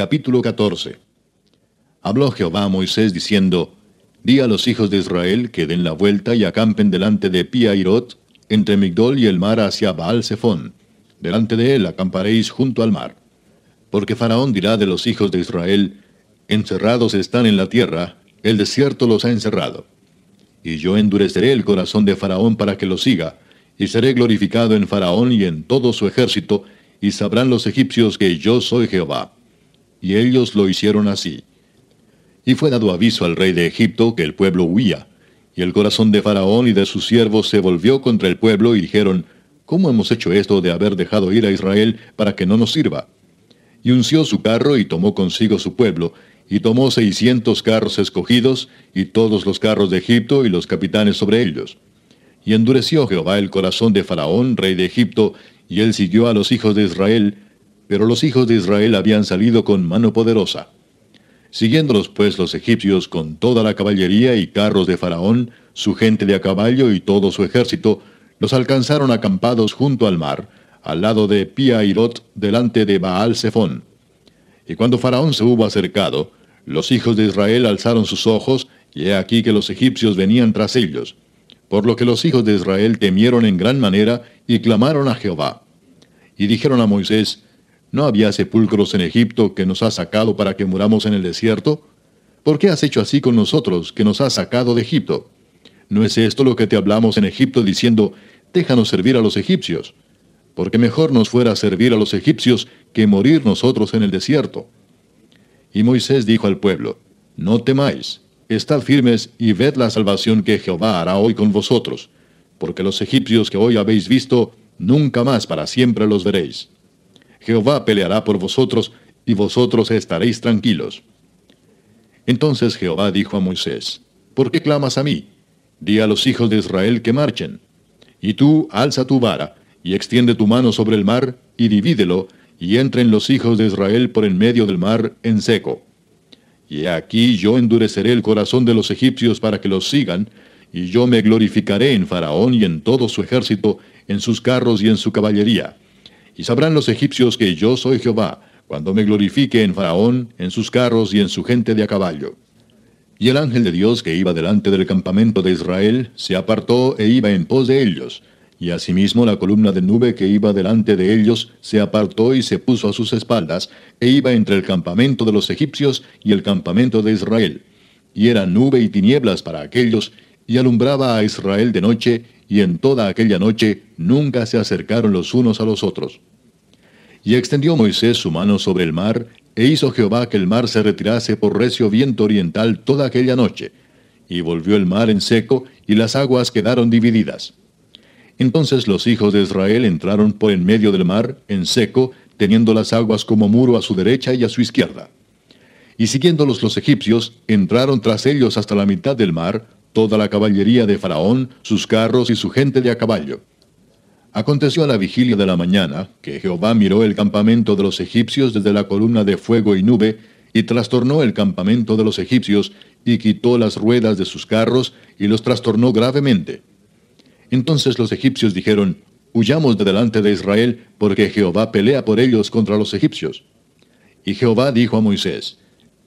Capítulo 14. Habló Jehová a Moisés diciendo, Di a los hijos de Israel que den la vuelta y acampen delante de Piairot, entre Migdol y el mar hacia Baal zephon Delante de él acamparéis junto al mar. Porque Faraón dirá de los hijos de Israel, Encerrados están en la tierra, el desierto los ha encerrado. Y yo endureceré el corazón de Faraón para que lo siga, y seré glorificado en Faraón y en todo su ejército, y sabrán los egipcios que yo soy Jehová y ellos lo hicieron así. Y fue dado aviso al rey de Egipto que el pueblo huía, y el corazón de Faraón y de sus siervos se volvió contra el pueblo y dijeron, ¿cómo hemos hecho esto de haber dejado ir a Israel para que no nos sirva? Y unció su carro y tomó consigo su pueblo, y tomó seiscientos carros escogidos, y todos los carros de Egipto y los capitanes sobre ellos. Y endureció Jehová el corazón de Faraón, rey de Egipto, y él siguió a los hijos de Israel, pero los hijos de Israel habían salido con mano poderosa. Siguiéndolos pues los egipcios con toda la caballería y carros de Faraón, su gente de a caballo y todo su ejército, los alcanzaron acampados junto al mar, al lado de Piairot, delante de Baal Zephón. Y cuando Faraón se hubo acercado, los hijos de Israel alzaron sus ojos, y he aquí que los egipcios venían tras ellos. Por lo que los hijos de Israel temieron en gran manera y clamaron a Jehová. Y dijeron a Moisés, ¿No había sepulcros en Egipto que nos ha sacado para que muramos en el desierto? ¿Por qué has hecho así con nosotros que nos has sacado de Egipto? ¿No es esto lo que te hablamos en Egipto diciendo, déjanos servir a los egipcios? Porque mejor nos fuera servir a los egipcios que morir nosotros en el desierto. Y Moisés dijo al pueblo, no temáis, estad firmes y ved la salvación que Jehová hará hoy con vosotros, porque los egipcios que hoy habéis visto, nunca más para siempre los veréis. Jehová peleará por vosotros, y vosotros estaréis tranquilos. Entonces Jehová dijo a Moisés, ¿Por qué clamas a mí? Di a los hijos de Israel que marchen. Y tú alza tu vara, y extiende tu mano sobre el mar, y divídelo, y entren los hijos de Israel por el medio del mar en seco. Y aquí yo endureceré el corazón de los egipcios para que los sigan, y yo me glorificaré en Faraón y en todo su ejército, en sus carros y en su caballería. Y sabrán los egipcios que yo soy Jehová, cuando me glorifique en Faraón, en sus carros y en su gente de a caballo. Y el ángel de Dios que iba delante del campamento de Israel se apartó e iba en pos de ellos, y asimismo la columna de nube que iba delante de ellos se apartó y se puso a sus espaldas, e iba entre el campamento de los egipcios y el campamento de Israel. Y era nube y tinieblas para aquellos, y alumbraba a Israel de noche, y en toda aquella noche nunca se acercaron los unos a los otros. Y extendió Moisés su mano sobre el mar, e hizo Jehová que el mar se retirase por recio viento oriental toda aquella noche. Y volvió el mar en seco, y las aguas quedaron divididas. Entonces los hijos de Israel entraron por en medio del mar, en seco, teniendo las aguas como muro a su derecha y a su izquierda. Y siguiéndolos los egipcios, entraron tras ellos hasta la mitad del mar, toda la caballería de Faraón, sus carros y su gente de a caballo. Aconteció a la vigilia de la mañana que Jehová miró el campamento de los egipcios desde la columna de fuego y nube, y trastornó el campamento de los egipcios, y quitó las ruedas de sus carros, y los trastornó gravemente. Entonces los egipcios dijeron, Huyamos de delante de Israel, porque Jehová pelea por ellos contra los egipcios. Y Jehová dijo a Moisés,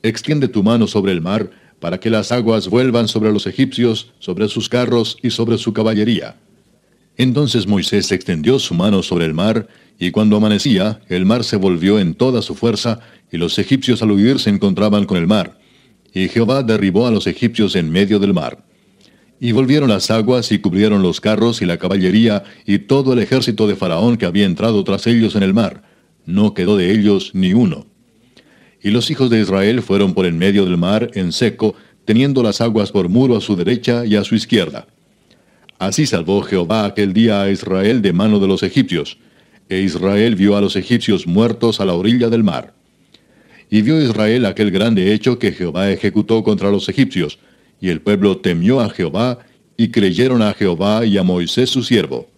Extiende tu mano sobre el mar, para que las aguas vuelvan sobre los egipcios, sobre sus carros y sobre su caballería. Entonces Moisés extendió su mano sobre el mar, y cuando amanecía, el mar se volvió en toda su fuerza, y los egipcios al huir se encontraban con el mar. Y Jehová derribó a los egipcios en medio del mar. Y volvieron las aguas y cubrieron los carros y la caballería y todo el ejército de Faraón que había entrado tras ellos en el mar. No quedó de ellos ni uno. Y los hijos de Israel fueron por en medio del mar en seco, teniendo las aguas por muro a su derecha y a su izquierda. Así salvó Jehová aquel día a Israel de mano de los egipcios. E Israel vio a los egipcios muertos a la orilla del mar. Y vio Israel aquel grande hecho que Jehová ejecutó contra los egipcios, y el pueblo temió a Jehová, y creyeron a Jehová y a Moisés su siervo.